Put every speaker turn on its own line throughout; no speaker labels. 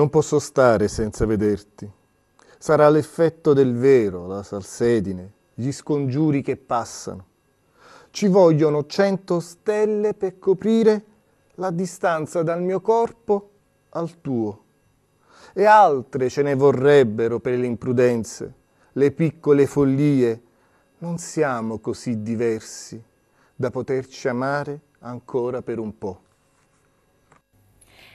Non posso stare senza vederti. Sarà l'effetto del vero, la salsedine, gli scongiuri che passano. Ci vogliono cento stelle per coprire la distanza dal mio corpo al tuo. E altre ce ne vorrebbero per le imprudenze, le piccole follie. Non siamo così diversi da poterci amare ancora per un po'.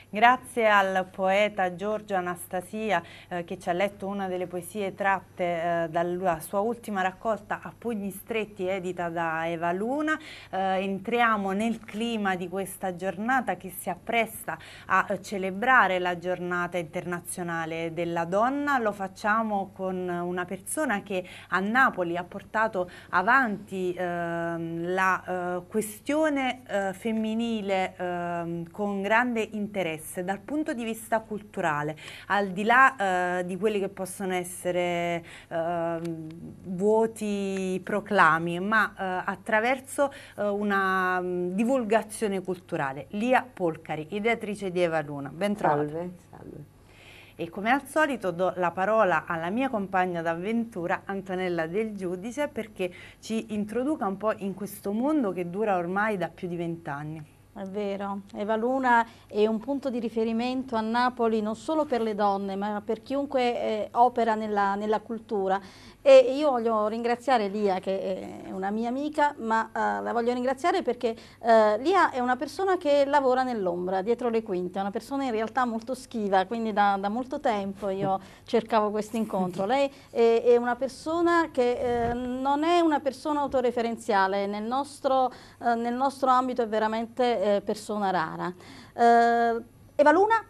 Grazie al poeta Giorgio Anastasia eh, che ci ha letto una delle poesie tratte eh, dalla sua ultima raccolta A pugni stretti edita da Eva Luna. Eh, entriamo nel clima di questa giornata che si appresta a celebrare la giornata internazionale della donna. Lo facciamo con una persona che a Napoli ha portato avanti ehm, la eh, questione eh, femminile ehm, con grande interesse interesse dal punto di vista culturale, al di là eh, di quelli che possono essere eh, vuoti proclami, ma eh, attraverso eh, una mm, divulgazione culturale. Lia Polcari, ideatrice di Eva Luna, ben trovata. Salve, salve e come al solito do la parola alla mia compagna d'avventura Antonella Del Giudice perché ci introduca un po' in questo mondo che dura ormai da più di vent'anni.
È vero, Luna è un punto di riferimento a Napoli non solo per le donne ma per chiunque eh, opera nella, nella, cultura e io voglio ringraziare Lia che è una mia amica ma eh, la voglio ringraziare perché eh, Lia è una persona che lavora nell'ombra, dietro le quinte, è una persona in realtà molto schiva quindi da, da molto tempo io cercavo questo incontro. Lei è, è, una persona che eh, non è una persona autoreferenziale, nel nostro, eh, nel nostro ambito è veramente eh, eh, persona rara. Eh, Eva Luna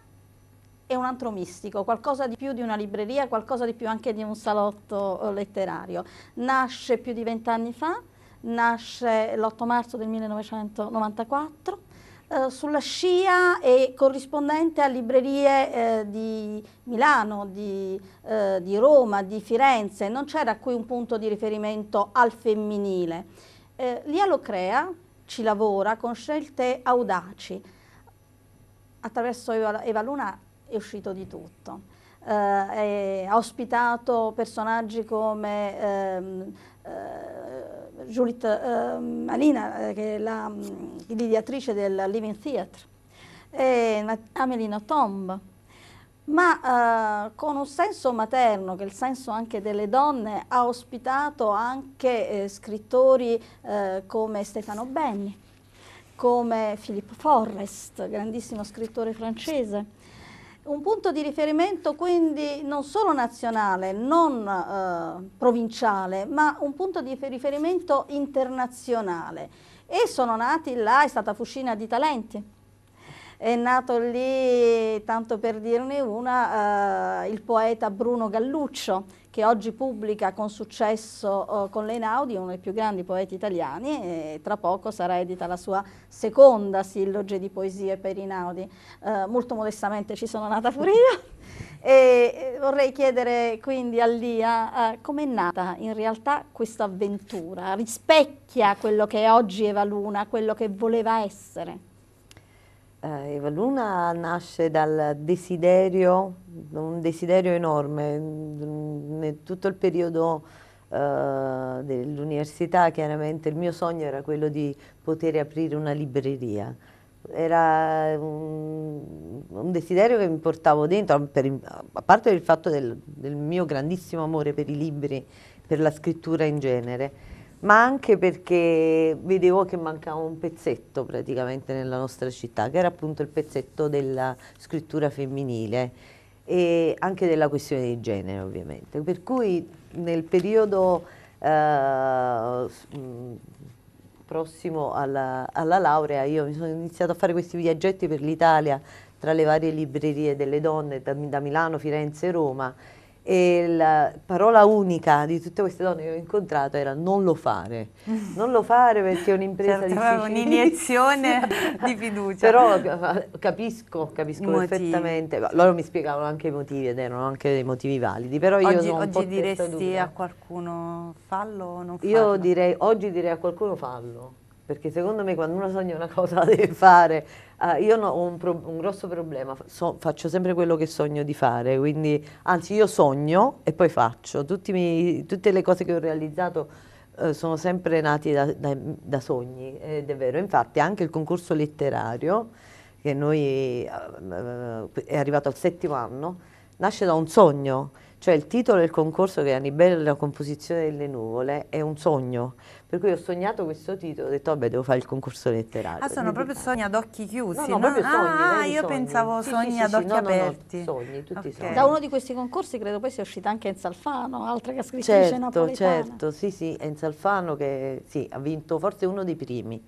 è un altro mistico, qualcosa di più di una libreria, qualcosa di più anche di un salotto eh, letterario. Nasce più di vent'anni fa, nasce l'8 marzo del 1994, eh, sulla scia e corrispondente a librerie eh, di Milano, di, eh, di, Roma, di Firenze, non c'era qui un punto di riferimento al femminile. Eh, Lia crea, ci lavora con scelte audaci. Attraverso Eva, Luna è uscito di tutto. Eh, ha ospitato personaggi come ehm, eh, Juliette ehm, eh, Malina, che è la mm, ideatrice del Living Theatre, e Amelino Tomb, ma eh, con un senso materno, che è il senso anche delle donne, ha ospitato anche eh, scrittori eh, come Stefano Benni, come Philippe Forrest, grandissimo scrittore francese. Un punto di riferimento quindi non solo nazionale, non eh, provinciale, ma un punto di riferimento internazionale. E sono nati là, è stata fucina di talenti è nato lì, tanto per dirne una, eh, il poeta Bruno Galluccio che oggi pubblica con successo eh, con l'Einaudi, uno dei più grandi poeti italiani, e tra poco sarà edita la sua seconda silloge di poesie per Einaudi. Eh, molto modestamente ci sono nata pure io. E eh, vorrei chiedere quindi a Lia eh, come è nata in realtà questa avventura? Rispecchia quello che è oggi Evaluna, quello che voleva essere?
Eh, Eva Luna nasce dal desiderio, un desiderio enorme, mm, tutto il periodo eh, dell'università chiaramente il mio sogno era quello di poter aprire una libreria era un, un, desiderio che mi portavo dentro, per, a parte il fatto del, del mio grandissimo amore per i libri, per la scrittura in genere ma anche perché vedevo che mancava un pezzetto praticamente nella nostra città, che era appunto il pezzetto della scrittura femminile e anche della questione di genere ovviamente. Per cui nel periodo eh, mm, prossimo alla, alla, laurea io mi sono iniziata a fare questi viaggetti per l'Italia tra le varie librerie delle donne da, da Milano, Firenze e Roma e la parola unica di tutte queste donne che ho incontrato era non lo fare. Non lo fare perché è un'impresa certo, difficile.
un'iniezione di fiducia. Però
capisco, capisco motivi. perfettamente. Loro mi spiegavano anche i motivi ed erano anche dei motivi validi. Però io non oggi diresti a
qualcuno fallo o non fallo? Io
direi, oggi direi a qualcuno fallo perché secondo me quando uno sogna una cosa la deve fare. Uh, io no, ho un, pro, un, grosso problema, so, faccio sempre quello che sogno di fare, quindi anzi io sogno e poi faccio. Mi, tutte le cose che ho realizzato uh, sono sempre nate da, da, da, sogni, ed è vero. Infatti anche il concorso letterario, che noi uh, è arrivato al settimo anno, nasce da un sogno. Cioè il titolo del concorso che è Annibella la composizione delle nuvole è un sogno, per cui ho sognato questo titolo, ho detto vabbè devo fare il concorso letterario. Ah, sono proprio
sogni ad occhi chiusi? No, no, no? proprio sogni. Ah, io sogni. pensavo sì, sogni sì,
ad sì, occhi no, aperti.
No, sogni, tutti okay. sogni. Da uno
di questi concorsi credo poi sia uscita anche Enzalfano, altra che ha scritto certo, napoletana. Certo,
sì, sì, Enzalfano che sì, ha vinto forse uno dei primi.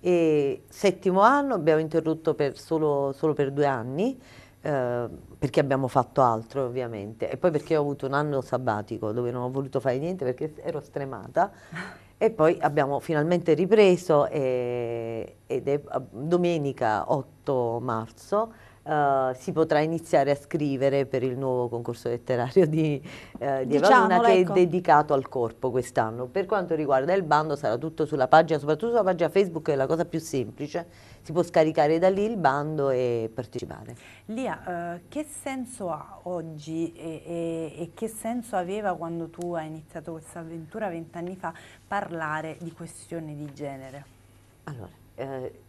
E settimo anno abbiamo interrotto per solo, solo per due anni Ehm, perché abbiamo fatto altro ovviamente e poi perché ho avuto un anno sabbatico dove non ho voluto fare niente perché ero stremata e poi abbiamo finalmente ripreso e, ed è domenica 8 marzo eh, si potrà iniziare a scrivere per il nuovo concorso letterario di, uh, di Evaluna che ecco. è dedicato al corpo quest'anno. Per quanto riguarda il bando sarà tutto sulla pagina, soprattutto sulla pagina Facebook che è la cosa più semplice, si può scaricare da lì il bando e partecipare.
Lia, uh, che senso ha oggi e, e, e che senso aveva quando tu hai iniziato questa avventura vent'anni fa parlare di questioni di genere?
Allora, eh,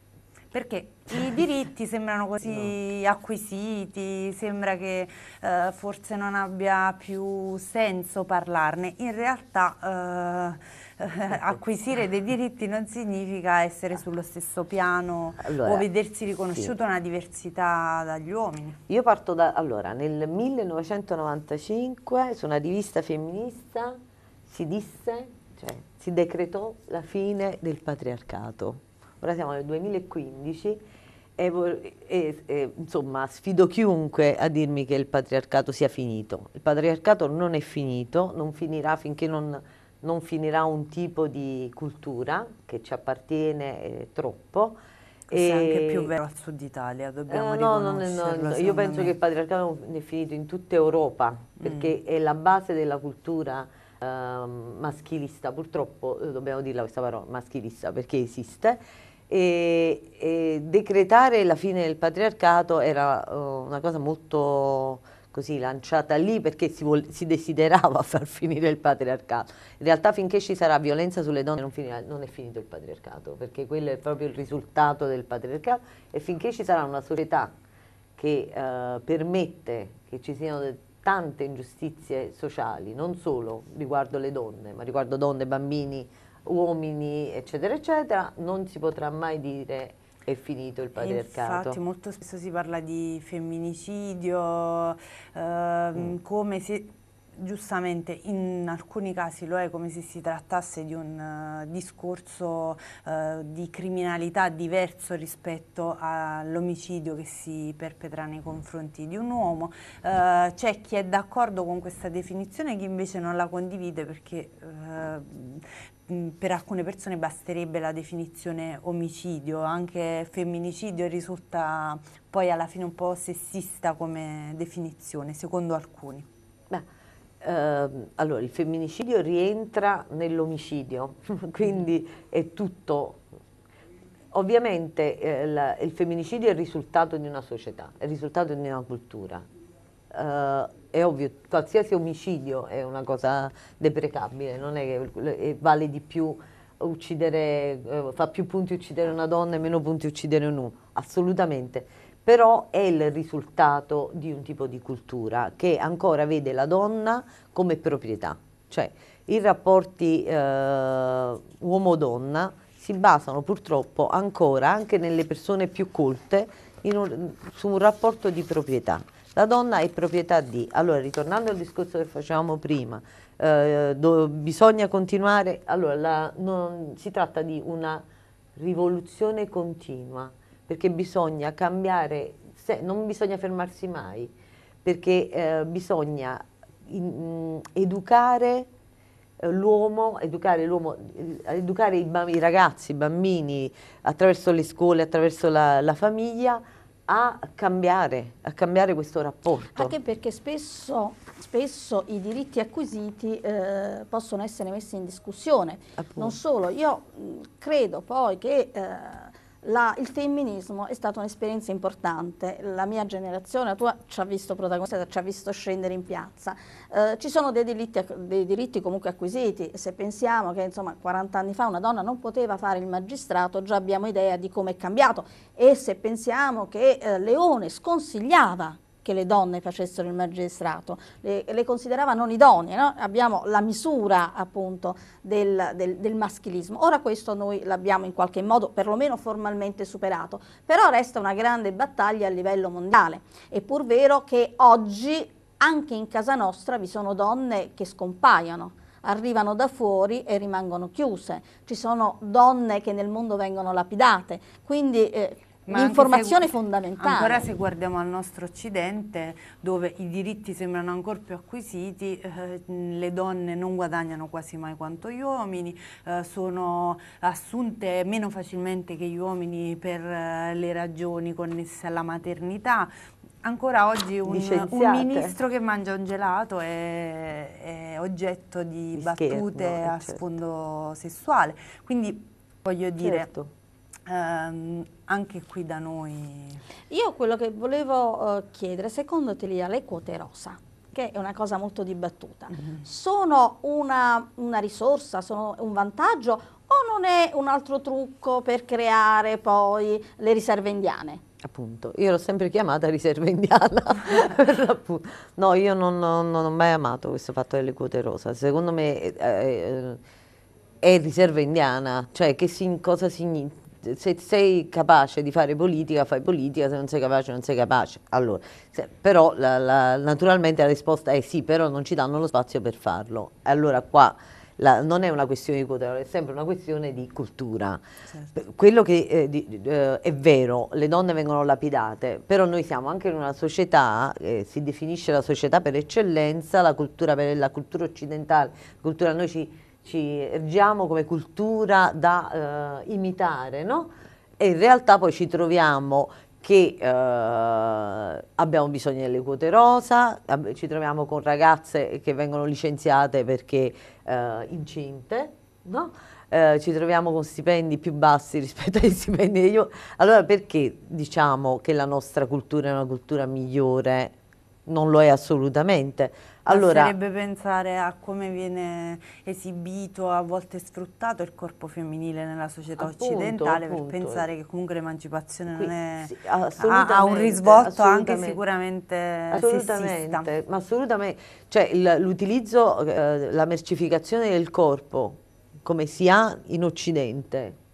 perché i diritti sembrano così no. acquisiti, sembra che eh, forse non abbia più senso parlarne. In realtà eh, ecco. acquisire dei diritti non significa essere sullo stesso piano allora, o vedersi
riconosciuta sì.
una diversità dagli
uomini. Io parto da... Allora, nel 1995 su una rivista femminista si disse, cioè si decretò la fine del patriarcato ora siamo nel 2015 e, e, e, insomma sfido chiunque a dirmi che il patriarcato sia finito. Il patriarcato non è finito, non finirà finché non, non finirà un tipo di cultura che ci appartiene eh, troppo. Questo è anche più vero al sud Italia, dobbiamo eh, no, no, no, Io penso me. che il patriarcato è finito in tutta Europa, mm. perché mm. è la base della cultura eh, maschilista, purtroppo eh, dobbiamo dirla questa parola, maschilista, perché esiste e, e, decretare la fine del patriarcato era uh, una cosa molto così lanciata lì perché si, si, desiderava far finire il patriarcato. In realtà finché ci sarà violenza sulle donne non, finirà, non, è finito il patriarcato, perché quello è proprio il risultato del patriarcato e finché ci sarà una società che uh, permette che ci siano tante ingiustizie sociali, non solo riguardo le donne, ma riguardo donne, bambini, uomini, eccetera, eccetera, non si potrà mai dire è finito il patriarcato. Infatti molto spesso si parla di femminicidio, ehm,
mm. come se giustamente in alcuni casi lo è come se si trattasse di un uh, discorso uh, di criminalità diverso rispetto all'omicidio che si perpetra nei confronti di un uomo. Uh, c'è chi è d'accordo con questa definizione e chi invece non la condivide perché Mm, per alcune persone basterebbe la definizione omicidio, anche femminicidio risulta poi alla fine un po' sessista come definizione, secondo
alcuni. Beh, ehm, allora, il femminicidio rientra nell'omicidio, quindi è tutto. Ovviamente eh, la, il femminicidio è il risultato di una società, è il risultato di una cultura. Eh, è ovvio, qualsiasi omicidio è una cosa deprecabile, non è che eh, vale di più uccidere, eh, fa più punti uccidere una donna e meno punti uccidere un uomo, assolutamente, però è il risultato di un tipo di cultura che ancora vede la donna come proprietà, cioè i rapporti eh, uomo-donna si basano purtroppo ancora anche nelle persone più colte un, su un rapporto di proprietà la donna è proprietà di. Allora, ritornando al discorso che facevamo prima, eh, do, bisogna continuare, allora la, non, si tratta di una rivoluzione continua, perché bisogna cambiare, se, non bisogna fermarsi mai, perché eh, bisogna in, mm, eh, educare l'uomo, educare, eh, educare i, i, ragazzi, i bambini attraverso le scuole, attraverso la, la famiglia, a cambiare, a cambiare questo rapporto. Anche
perché spesso, spesso i diritti acquisiti eh, possono essere messi in discussione. Appunto. Non solo, io mh, mm, credo poi che... Eh, la, il femminismo è stata un'esperienza importante, la mia generazione, la tua, ci ha visto protagonista, ci ha visto scendere in piazza. Eh, ci sono dei diritti, dei diritti, comunque acquisiti, se pensiamo che insomma 40 anni fa una donna non poteva fare il magistrato, già abbiamo idea di come è cambiato e se pensiamo che eh, Leone sconsigliava che le donne facessero il magistrato, le, le considerava non idonee, no? abbiamo la misura appunto del, del, del maschilismo. Ora questo noi l'abbiamo in qualche modo perlomeno formalmente superato, però resta una grande battaglia a livello mondiale. È pur vero che oggi anche in casa nostra vi sono donne che scompaiono arrivano da fuori e rimangono chiuse, ci sono donne che nel mondo vengono lapidate, quindi eh, L'informazione fondamentale. Ancora se
guardiamo al nostro occidente, dove i diritti sembrano ancora più acquisiti, eh, le donne non guadagnano quasi mai quanto gli uomini, eh, sono assunte meno facilmente che gli uomini per eh, le ragioni connesse alla maternità, ancora oggi un, un, ministro che mangia un gelato è, è oggetto di, di battute scherno, a eh, certo. sfondo
sessuale. Quindi voglio dire, certo. Um, anche qui da noi. Io quello che volevo uh, chiedere, secondo te Lia, le quote rosa, che è una cosa molto dibattuta, mm -hmm. sono una, una, risorsa, sono un vantaggio o non è un altro trucco per creare poi le riserve indiane? Appunto,
io l'ho sempre chiamata riserva indiana, no io non, non, non, ho mai amato questo fatto delle quote rosa, secondo me eh, eh, è riserva indiana, cioè che si, cosa significa? se sei capace di fare politica, fai politica, se non sei capace, non sei capace. Allora, se, però la, la, naturalmente la risposta è sì, però non ci danno lo spazio per farlo. Allora qua la, non è una questione di quota, è sempre una questione di cultura. Certo. Quello che eh, di, eh, è vero, le donne vengono lapidate, però noi siamo anche in una società, eh, si definisce la società per eccellenza, la cultura, per, la cultura occidentale, la cultura noi ci ci ergiamo come cultura da eh, imitare, no? E in realtà poi ci troviamo che eh, abbiamo bisogno delle quote rosa, ci troviamo con ragazze che vengono licenziate perché eh, incinte, no? eh, ci troviamo con stipendi più bassi rispetto agli stipendi degli uomini. Allora perché diciamo che la nostra cultura è una cultura migliore? Non lo è assolutamente, allora,
Basterebbe pensare a come viene esibito, a volte sfruttato il corpo femminile nella società appunto, occidentale appunto. per pensare che comunque l'emancipazione non è, sì,
ha, ha, un risvolto anche
sicuramente assolutamente,
sessista. assolutamente, cioè l'utilizzo, eh, la mercificazione del corpo come si ha in Occidente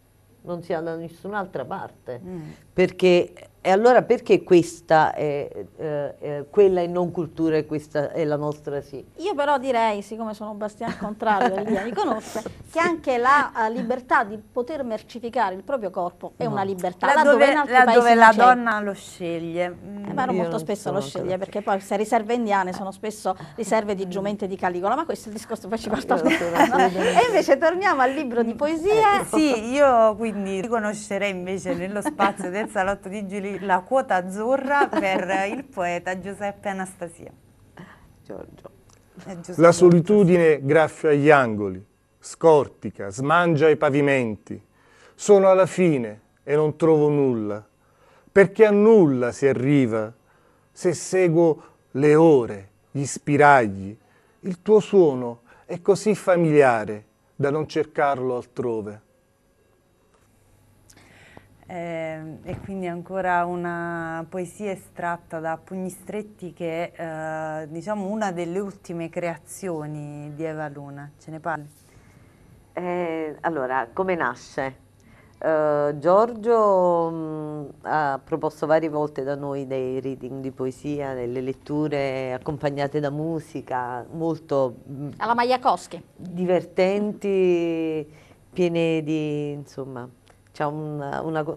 non si ha da nessun'altra parte mm. perché e allora perché questa è eh, eh, quella e non cultura e questa è la
nostra sì? Io però direi, siccome sono Bastian Contrario, Lidia mi conosce, che anche la uh, libertà di poter mercificare il proprio corpo è no. una libertà. Là, là dove, là dove la donna lo sceglie. eh, però molto spesso lo sceglie, perché poi se riserve indiane sono spesso riserve di giumente di Caligola, ma questo è il discorso poi ci porta al E invece torniamo al libro di mm. poesie. sì,
io quindi riconoscerei invece nello spazio del salotto di Giulia la quota azzurra per il poeta Giuseppe Anastasia.
Giorgio. Eh, la solitudine graffia gli angoli, scortica, smangia i pavimenti. Sono alla fine e non trovo nulla, perché a nulla si arriva se seguo le ore, gli spiragli. Il tuo suono è così familiare da non cercarlo altrove.
Eh, e quindi ancora una poesia estratta da Pugni Stretti che è eh, diciamo una delle ultime creazioni di Eva Luna, ce ne parli?
Eh, allora, come nasce? Eh, Giorgio mh, mm, ha proposto varie volte da noi dei reading di poesia, delle letture accompagnate da musica, molto... Mh, mm,
Alla Majakowski.
Divertenti, piene di, insomma, c'è un, una, un,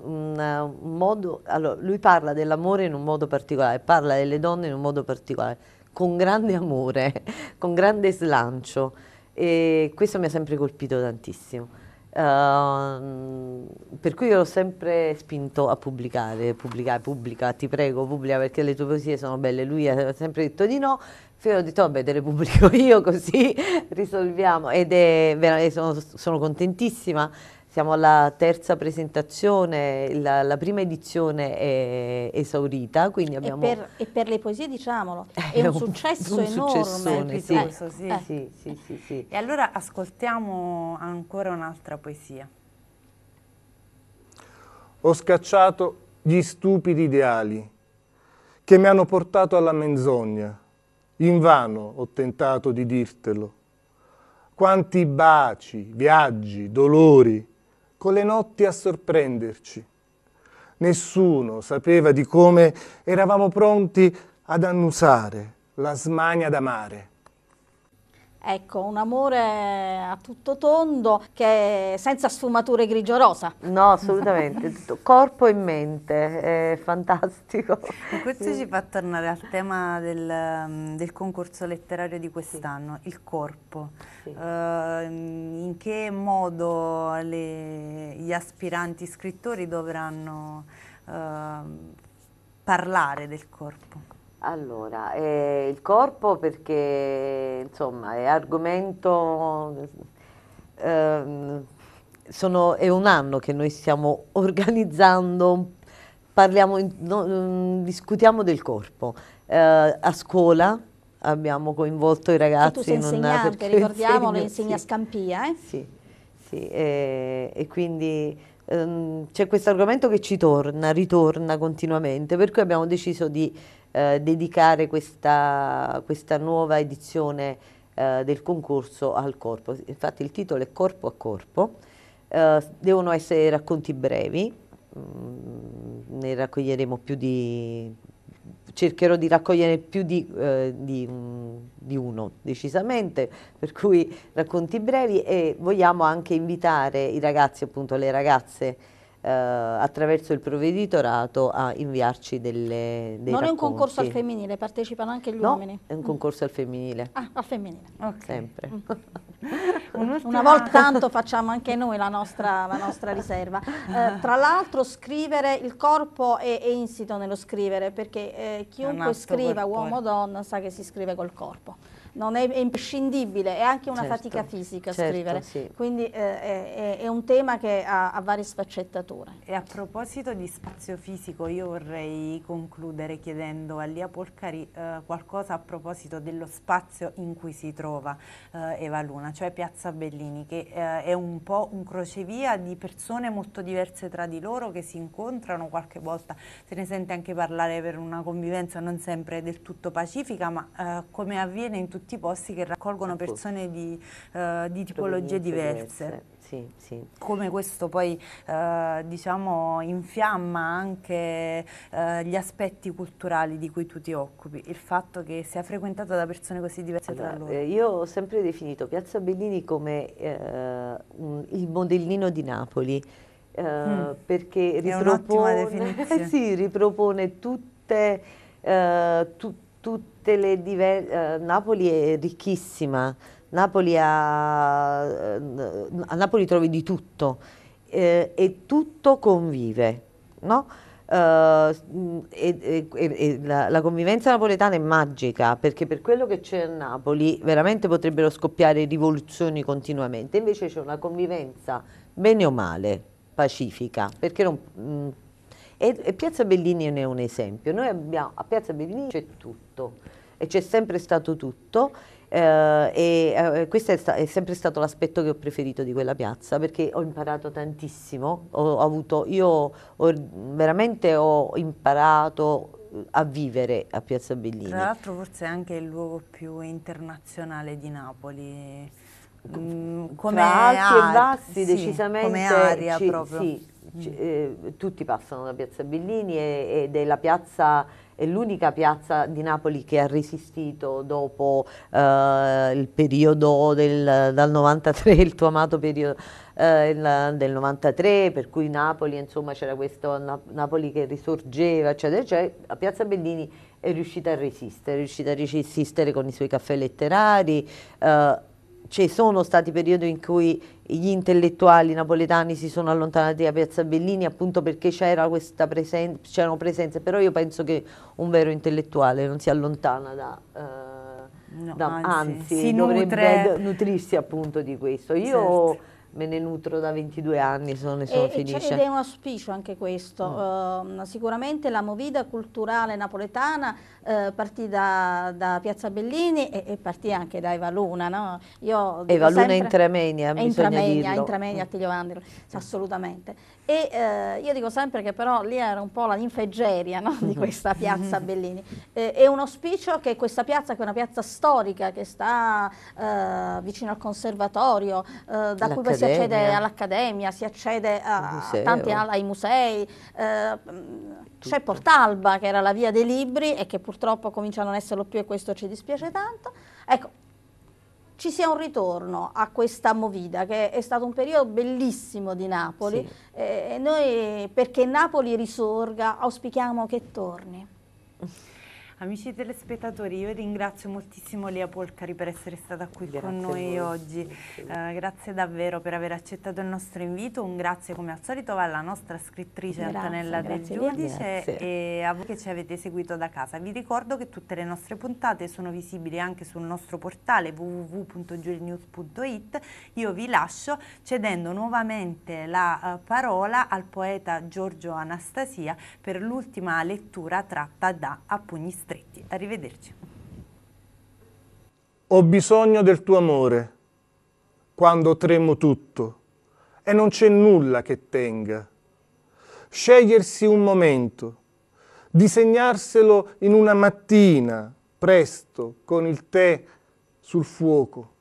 un, modo, allora, lui parla dell'amore in un modo particolare, parla delle donne in un modo particolare, con grande amore, con grande slancio e questo mi ha sempre colpito tantissimo. Uh, per cui io l'ho sempre spinto a pubblicare, pubblicare, pubblica, ti prego, pubblica perché le tue poesie sono belle. Lui ha sempre detto di no, Fino ho detto vabbè te le pubblico io così risolviamo ed è veramente sono, sono contentissima siamo alla terza presentazione, la, la prima edizione è esaurita, quindi abbiamo... E per,
e per le poesie diciamolo, eh, è, un, successo un
enorme. Sì. Eh, sì. Eh.
Sì, sì, sì, sì.
E allora ascoltiamo ancora un'altra poesia.
Ho scacciato gli stupidi ideali che mi hanno portato alla menzogna. In vano ho tentato di dirtelo. Quanti baci, viaggi, dolori, con le notti a sorprenderci. Nessuno sapeva di come eravamo pronti ad annusare la smania d'amare.
Ecco, un amore a tutto tondo che senza sfumature grigio-rosa. No, assolutamente, corpo e mente,
è fantastico.
E questo ci fa tornare al tema del, mm, del concorso letterario di quest'anno, sì. il corpo. Sì. Uh, in che modo le, gli aspiranti scrittori dovranno uh, parlare del corpo?
Allora, eh, il corpo perché insomma è argomento, eh, sono, è un anno che noi stiamo organizzando, parliamo, no, mm, discutiamo del corpo. Eh, a scuola abbiamo coinvolto i ragazzi. E tu sei insegnante, ricordiamolo,
insegna a sì, Scampia. Eh? Sì,
sì eh, e quindi ehm, c'è questo argomento che ci torna, ritorna continuamente, per cui abbiamo deciso di eh, dedicare questa, questa, nuova edizione eh, del concorso al corpo. Infatti il titolo è Corpo a Corpo, eh, devono essere racconti brevi, mh, mm, ne raccoglieremo più di... cercherò di raccogliere più di, eh, di, mm, di uno decisamente, per cui racconti brevi e vogliamo anche invitare i ragazzi, appunto le ragazze, eh, attraverso il provveditorato a inviarci delle, dei Non racconti. è un concorso al
femminile, partecipano anche gli no, uomini? è un
concorso mm. al femminile.
Ah, al femminile.
Okay. Sempre. Mm.
Una volta tanto facciamo anche noi la nostra, la nostra riserva. Eh, tra l'altro scrivere, il corpo è, è, insito nello scrivere, perché eh, chiunque scriva, uomo o eh. donna, sa che si scrive col corpo non è, è imprescindibile, è anche una certo, fatica fisica certo, scrivere, sì. quindi eh, è, è, un tema che ha, ha, varie sfaccettature.
E a proposito di spazio fisico, io vorrei concludere chiedendo a Lia Polcari eh, qualcosa a proposito dello spazio in cui si trova eh, Eva Luna, cioè Piazza Bellini, che eh, è un po' un crocevia di persone molto diverse tra di loro che si incontrano qualche volta, se ne sente anche parlare per una convivenza non sempre del tutto pacifica, ma eh, come avviene in tutti tutti i posti che raccolgono ecco. persone di, uh, di tipologie diverse.
diverse. Sì, sì.
Come questo poi uh, diciamo, infiamma anche uh, gli aspetti culturali di cui tu ti occupi, il fatto che sia frequentata da persone così
diverse allora, tra loro. Io ho sempre definito Piazza Bellini come un, il modellino di Napoli. Mm. perché ripropone, sì, ripropone tutte, uh, tu, tutte le diverse... Eh, Napoli è ricchissima, Napoli ha, eh, a Napoli trovi di tutto eh, e tutto convive, no? Uh, e, e, e la, la, convivenza napoletana è magica perché per quello che c'è a Napoli veramente potrebbero scoppiare rivoluzioni continuamente invece c'è una convivenza bene o male pacifica perché non, mh, mm, e, e Piazza Bellini ne è un esempio. Noi abbiamo, a Piazza Bellini c'è tutto e c'è sempre stato tutto. Eh, e eh, questo è, sta, è, sempre stato l'aspetto che ho preferito di quella piazza perché ho imparato tantissimo, ho, ho avuto, io ho, veramente ho imparato eh, a vivere a Piazza Bellini. Tra
l'altro forse è anche il luogo più internazionale di Napoli. Mm, come Tra alti e bassi sì, decisamente come aria ci, proprio. Sì, c
eh, tutti passano da Piazza Bellini ed è la piazza è l'unica piazza di Napoli che ha resistito dopo eh, il periodo del, dal 93, il tuo amato periodo eh, del 93, per cui Napoli, insomma c'era questo na Napoli che risorgeva, eccetera, eccetera. Piazza Bellini è riuscita a resistere, è riuscita a resistere con i suoi caffè letterari, eh, ci sono stati periodi in cui gli intellettuali napoletani si sono allontanati da Piazza Bellini appunto perché c'erano presen presenze, però io penso che un vero intellettuale non si allontana da... Eh, no, da anzi, anzi dovrebbe nutre. nutrirsi appunto di questo. Io certo me ne nutro da 22 anni, se non ne sono e, finisce. Ed è un
auspicio anche questo. Mm. Uh, sicuramente la movida culturale napoletana uh, partì da, da, Piazza Bellini e, e, partì anche da Eva Luna. No? Io Eva Luna sempre...
intramenia, bisogna intramenia, Intramenia, mm.
Attilio Vandilo, mm. assolutamente. E uh, io dico sempre che però lì era un po' la ninfeggeria no? di mm-hmm. questa Piazza mm-hmm. Bellini. Eh, è un auspicio che questa piazza, che è una piazza storica che sta eh, vicino al conservatorio, da cui poi si accede all'Accademia, si accede a, tanti, oh. ai musei. Eh, mm, c'è Portalba che era la via dei libri e che purtroppo comincia a non esserlo più e questo ci dispiace tanto. Ecco, ci sia un ritorno a questa movida che è stato un periodo bellissimo di Napoli sì. e noi perché Napoli risorga auspichiamo che torni.
Amici telespettatori, io ringrazio moltissimo Lea Polcari per essere stata qui grazie con noi oggi. Eh, grazie davvero per aver accettato il nostro invito. Un grazie come al solito va alla nostra scrittrice grazie, Antonella grazie Del Giudice Lea, e a voi che ci avete seguito da casa. Vi ricordo che tutte le nostre puntate sono visibili anche sul nostro portale www.giurinews.it. Io vi lascio cedendo nuovamente la uh, parola al poeta Giorgio Anastasia per l'ultima lettura tratta da A pugni stretti. Arrivederci.
Ho bisogno del tuo amore quando tremo tutto e non c'è nulla che tenga. Scegliersi un momento, disegnarselo in una mattina, presto, con il tè sul fuoco.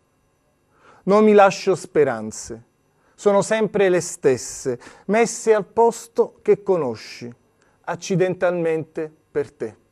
Non mi lascio speranze, sono sempre le stesse, messe al posto che conosci, accidentalmente per te.